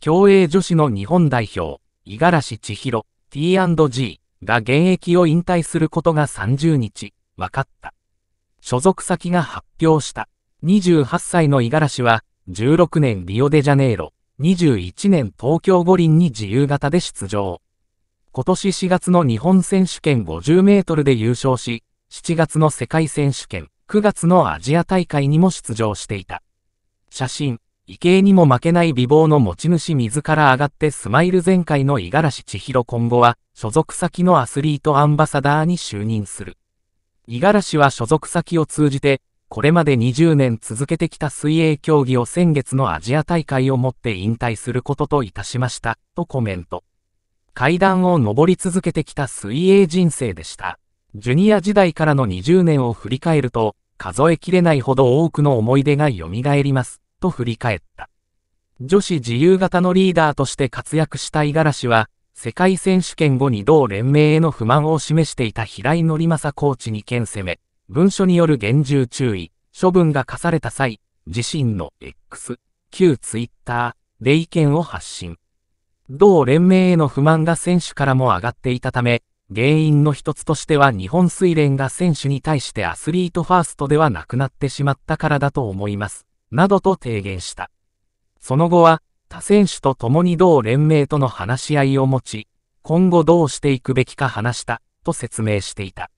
競泳女子の日本代表、五十嵐千尋 T&G が現役を引退することが30日、分かった。所属先が発表した。28歳の五十嵐は、16年リオデジャネイロ、21年東京五輪に自由形で出場。今年4月の日本選手権50メートルで優勝し、7月の世界選手権、9月のアジア大会にも出場していた。写真。池江にも負けない美貌の持ち主自ら上がってスマイル全開の五十嵐千尋今後は、所属先のアスリートアンバサダーに就任する。五十嵐は所属先を通じて、これまで20年続けてきた水泳競技を先月のアジア大会をもって引退することといたしました、とコメント。階段を上り続けてきた水泳人生でした。ジュニア時代からの20年を振り返ると、数えきれないほど多くの思い出が蘇ります。と振り返った。女子自由型のリーダーとして活躍した五十嵐は、世界選手権後に同連盟への不満を示していた平井則正コーチに剣攻め、文書による厳重注意、処分が課された際、自身の X、旧 Twitter で意見を発信。同連盟への不満が選手からも上がっていたため、原因の一つとしては日本水連が選手に対してアスリートファーストではなくなってしまったからだと思います。などと提言した。その後は、他選手と共に同連盟との話し合いを持ち、今後どうしていくべきか話した、と説明していた。